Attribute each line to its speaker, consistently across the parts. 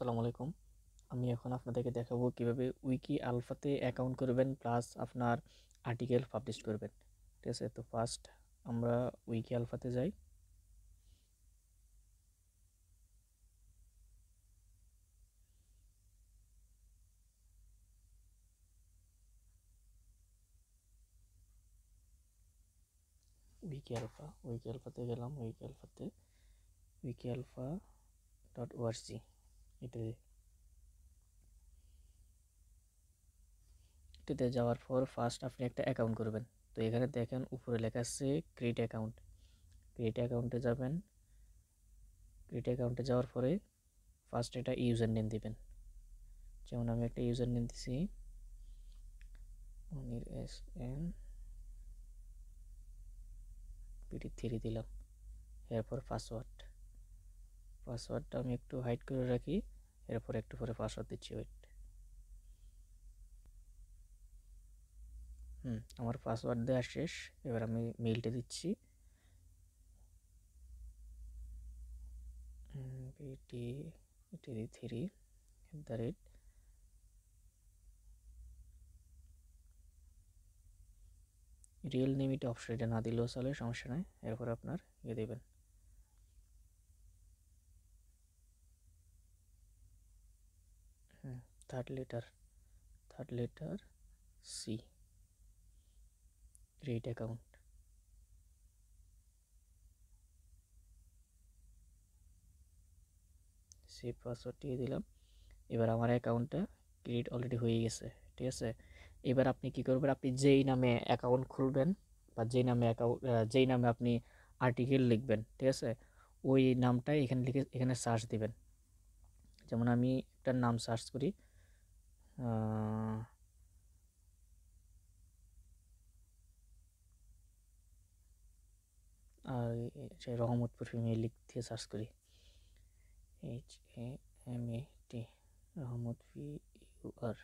Speaker 1: আসসালামু আলাইকুম আমি এখন আপনাদেরকে দেখাবো কিভাবে উইকি আলফাতে অ্যাকাউন্ট করবেন প্লাস আপনার আর্টিকেল পাবলিশ করবেন ঠিক আছে তো ফার্স্ট আমরা উইকি আলফাতে যাই উইকি আলফা উইকি আলফাতে গেলাম উইকি আলফাতে উইকি আলফা ডট ওআরসি এটাতে এটাতে যাওয়ার পর ফার্স্ট আপনি একটা অ্যাকাউন্ট করবেন তো এখানে দেখেন উপরে লেখা আছে ক্রিয়েট অ্যাকাউন্ট ক্রিয়েট অ্যাকাউন্টে যাবেন ক্রিয়েট অ্যাকাউন্টে যাওয়ার পরে ফার্স্ট এটা ইউজার নেম দিবেন যেমন আমি একটা ইউজার নেম দিছি Anir S N PT three দিলাম এরপর পাসওয়ার্ড পাসওয়ার্ডটা আমি একটু হাইড করে রাখি এরপর একটু পরে পাসওয়ার্ড দিচ্ছি ওয়েট হুম আমার পাসওয়ার্ড দেওয়া শেষ এবার আমি মেইলটা দিচ্ছি BT AT three at the rate real name এটা অপশন এটা না দিলেও চলে সমস্যা নেই এরপর আপনার ইয়ে দেবেন third letter third letter C create account সেই পাসওয়ার্ড দিয়ে দিলাম এবার আমার অ্যাকাউন্টটা ক্রিয়েট অলরেডি হয়ে গেছে ঠিক আছে এবার আপনি কি করবেন আপনি যেই নামে অ্যাকাউন্ট খুলবেন বা যেই নামে অ্যাকাউন্ট যেই নামে আপনি আর্টিকেল লিখবেন ঠিক আছে ওই নামটাই এখানে লিখে এখানে সার্চ দিবেন যেমন আমি একটা নাম সার্চ করি আর সেই রহমতপুর ফিমেল লিগ থেকে সার্চ করি H A M A T Rahmat P you আর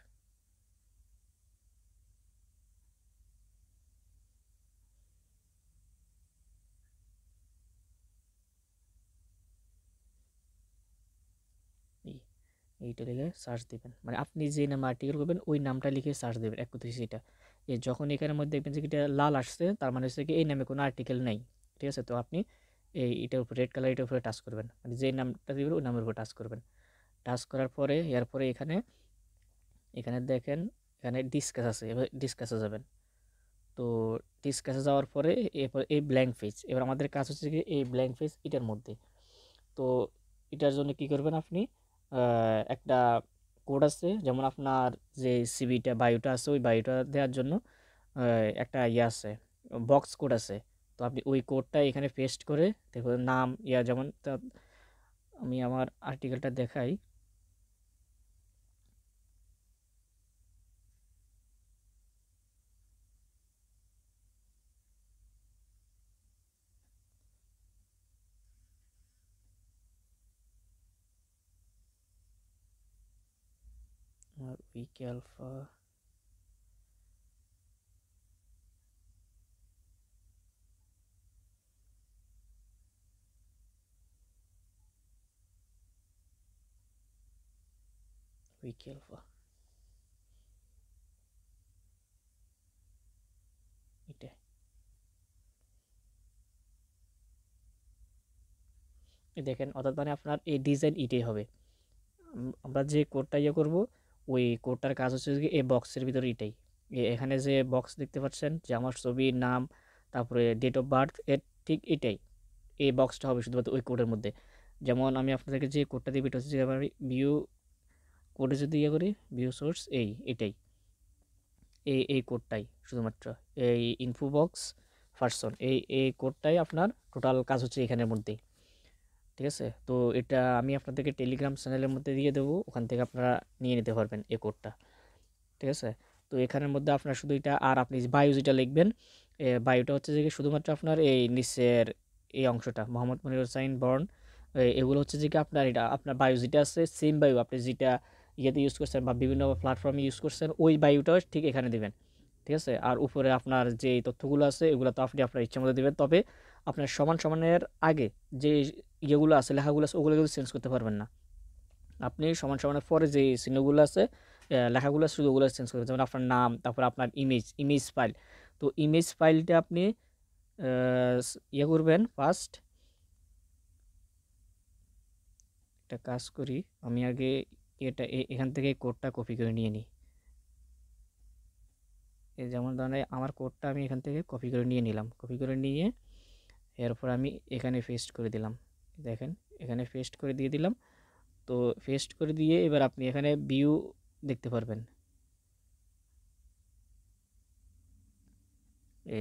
Speaker 1: এইটা লিখে সার্চ দেবেন মানে আপনি যে নাম আর্টিকেল করবেন ওই নামটা লিখে সার্চ দেবেন একত্রিশ এটা যে যখন এখানের মধ্যে দেখবেন যে এটা লাল আসছে তার মানে হচ্ছে কি এই নামে কোনো আর্টিকেল নেই ঠিক আছে তো আপনি এই এটার উপরে রেড কালার এটার উপরে টাচ করবেন মানে যে নামটা দেবেন ওই নামের উপর টাচ করবেন টাচ করার পরে এরপরে এখানে এখানে দেখেন এখানে ডিসকাস আছে এবার ডিসকাসে যাবেন তো ডিসকাসে যাওয়ার পরে এরপর এই ব্ল্যাঙ্ক পেজ এবার আমাদের কাজ হচ্ছে কি এই ব্ল্যাঙ্ক পেজ এটার মধ্যে তো এটার জন্য কি করবেন আপনি একটা কোড আছে যেমন আপনার যে সিবিটা বায়োটা আছে ওই বায়োটা দেওয়ার জন্য একটা ইয়ে আছে বক্স কোড আছে তো আপনি ওই কোডটা এখানে পেস্ট করে দেখুন নাম ইয়া যেমন আমি আমার আর্টিকেলটা দেখাই আপনার উইকে আলফা উইকে আলফা এটা দেখেন অর্থাৎ মানে আপনার এই ডিজাইন এটাই হবে আমরা যে কোডটা ইয়ে করবো ওই কোডটার কাজ হচ্ছে কি এই বক্সের ভিতরে এটাই এখানে যে বক্স দেখতে পাচ্ছেন যে আমার ছবির নাম তারপরে ডেট অফ বার্থ এর ঠিক এটাই এই বক্সটা হবে শুধুমাত্র ওই কোডের মধ্যে যেমন আমি আপনাদেরকে যে কোডটা দিই এটা হচ্ছে আমার ভিউ কোডে যদি ইয়ে করি ভিউ সোর্স এই এটাই এই এই কোডটাই শুধুমাত্র এই ইনফো বক্স ফার্সন এই এই কোডটাই আপনার টোটাল কাজ হচ্ছে এখানের মধ্যেই ঠিক আছে তো এটা আমি আপনাদেরকে টেলিগ্রাম চ্যানেলের মধ্যে দিয়ে দেবো ওখান থেকে আপনারা নিয়ে নিতে পারবেন এ কোডটা ঠিক আছে তো এখানের মধ্যে আপনার শুধু এটা আর আপনি বায়ু যেটা লিখবেন বায়ুটা হচ্ছে যে শুধুমাত্র আপনার এই নিচের এই অংশটা মোহাম্মদ মনির হোসাইন বর্ণ এগুলো হচ্ছে যে কি আপনার এটা আপনার বায়ু যেটা আছে সেম বায়ু আপনি যেটা ইয়েতে ইউজ করছেন বা বিভিন্ন প্ল্যাটফর্মে ইউজ করছেন ওই বায়ুটাও ঠিক এখানে দেবেন ঠিক আছে আর উপরে আপনার যে তথ্যগুলো আছে এগুলো তো আপনি আপনার ইচ্ছা মতো দেবেন তবে আপনার সমান সমানের আগে যে ইয়েগুলো আছে লেখাগুলো আছে ওগুলো কিন্তু চেঞ্জ করতে পারবেন না আপনি সমান সমানের পরে যে চিহ্নগুলো আছে লেখাগুলো আছে শুধু ওগুলো চেঞ্জ করবেন যেমন আপনার নাম তারপর আপনার ইমেজ ইমেজ ফাইল তো ইমেজ ফাইলটা আপনি ইয়ে করবেন ফার্স্ট একটা কাজ করি আমি আগে এটা এখান থেকে কোডটা কপি করে নিয়ে নিই যেমন ধরনের আমার কোডটা আমি এখান থেকে কপি করে নিয়ে নিলাম কপি করে নিয়ে এরপর আমি এখানে পেস্ট করে দিলাম দেখেন এখানে পেস্ট করে দিয়ে দিলাম তো পেস্ট করে দিয়ে এবার আপনি এখানে ভিউ দেখতে পারবেন এ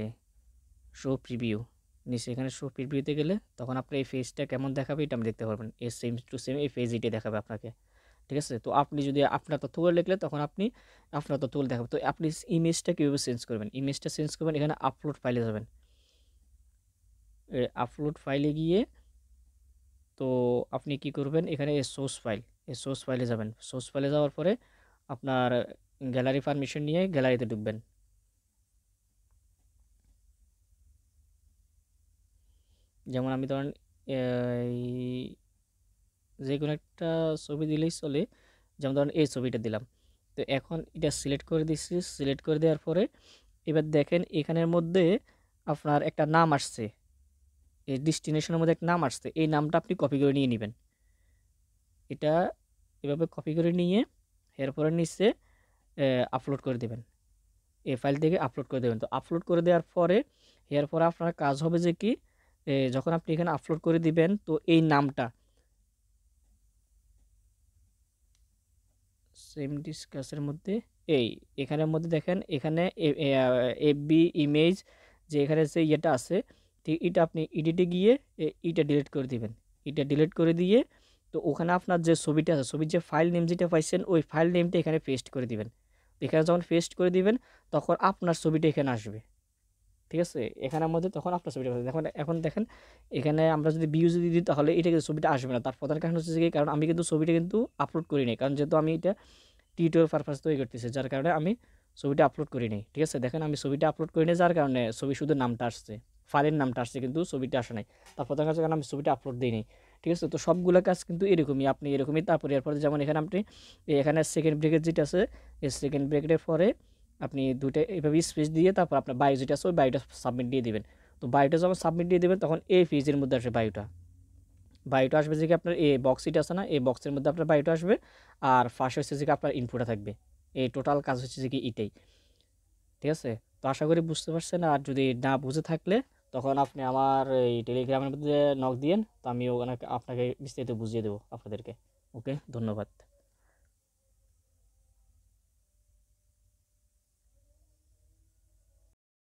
Speaker 1: শো প্রিভিউ নিচে এখানে শো প্রিভিউতে গেলে তখন আপনার এই ফেজটা কেমন দেখাবে এটা আপনি দেখতে পারবেন এ সেম টু সেম এই ফেজ এটি দেখাবে আপনাকে ঠিক আছে তো আপনি যদি আপনার তথ্যগুলো লিখলে তখন আপনি আপনার তথ্যগুলো দেখাবেন তো আপনি ইমেজটা কীভাবে চেঞ্জ করবেন ইমেজটা চেঞ্জ করবেন এখানে আপলোড ফাইলে যাবেন আপলোড ফাইলে গিয়ে তো আপনি কি করবেন এখানে এ সোর্স ফাইল এ সোর্স ফাইলে যাবেন সোর্স ফাইলে যাওয়ার পরে আপনার গ্যালারি পারমিশন নিয়ে গ্যালারিতে ঢুকবেন যেমন আমি ধরেন যে কোনো একটা ছবি দিলেই চলে যেমন ধরেন এই ছবিটা দিলাম তো এখন এটা সিলেক্ট করে দিচ্ছি সিলেক্ট করে দেওয়ার পরে এবার দেখেন এখানের মধ্যে আপনার একটা নাম আসছে এই মধ্যে এক নাম আসছে এই নামটা আপনি কপি করে নিয়ে নেবেন এটা এভাবে কপি করে নিয়ে এরপরে নিচে আপলোড করে দেবেন এই ফাইল থেকে আপলোড করে দেবেন তো আপলোড করে দেওয়ার পরে এরপরে আপনার কাজ হবে যে কি যখন আপনি এখানে আপলোড করে দিবেন তো এই নামটা সেম ডিসকাসের মধ্যে এই এখানের মধ্যে দেখেন এখানে এফবি ইমেজ যে এখানে যে ইয়েটা আছে তো এটা আপনি ইডিটে গিয়ে এটা ডিলিট করে দিবেন এটা ডিলিট করে দিয়ে তো ওখানে আপনার যে ছবিটা আছে ছবির যে ফাইল নেম যেটা পাইছেন ওই ফাইল নেমটা এখানে পেস্ট করে দিবেন এখানে যখন পেস্ট করে দিবেন তখন আপনার ছবিটা এখানে আসবে ঠিক আছে এখানের মধ্যে তখন আপনার ছবিটা আসবে এখন এখন দেখেন এখানে আমরা যদি বিউ যদি দিই তাহলে এটা কিন্তু ছবিটা আসবে না তার প্রধান কারণ হচ্ছে কি কারণ আমি কিন্তু ছবিটা কিন্তু আপলোড করি নাই কারণ যেহেতু আমি এটা টিউটোর পারপাস তৈরি করতেছি যার কারণে আমি ছবিটা আপলোড করি নাই ঠিক আছে দেখেন আমি ছবিটা আপলোড করি নাই যার কারণে ছবি শুধু নামটা আসছে ফাইলের নামটা আসছে কিন্তু ছবিটা আসে নাই তারপর দেখা যাচ্ছে আমি ছবিটা আপলোড নি ঠিক আছে তো সবগুলো কাজ কিন্তু এরকমই আপনি এরকমই তারপরে এরপরে যেমন এখানে আপনি এখানে সেকেন্ড ব্রেকের যেটা আছে এই সেকেন্ড ব্রেকেটের পরে আপনি দুটো এইভাবে স্পেস দিয়ে তারপর আপনার বায়ো যেটা আছে ওই বায়োটা সাবমিট দিয়ে দেবেন তো বায়োটা যখন সাবমিট দিয়ে দেবেন তখন এই পেজের মধ্যে আসে বায়োটা বায়োটা আসবে যে কি আপনার এ বক্স এটা আছে না এই বক্সের মধ্যে আপনার বায়োটা আসবে আর ফার্স্ট হচ্ছে যে কি আপনার ইনপুটটা থাকবে এই টোটাল কাজ হচ্ছে যে কি এটাই ঠিক আছে তো আশা করি বুঝতে পারছেন আর যদি না বুঝে থাকলে তখন আপনি আমার এই টেলিগ্রামের মধ্যে নক দিবেন তো আমি ওখানে আপনাকে বিস্তারিত বুঝিয়ে দেব আপনাদেরকে ওকে ধন্যবাদ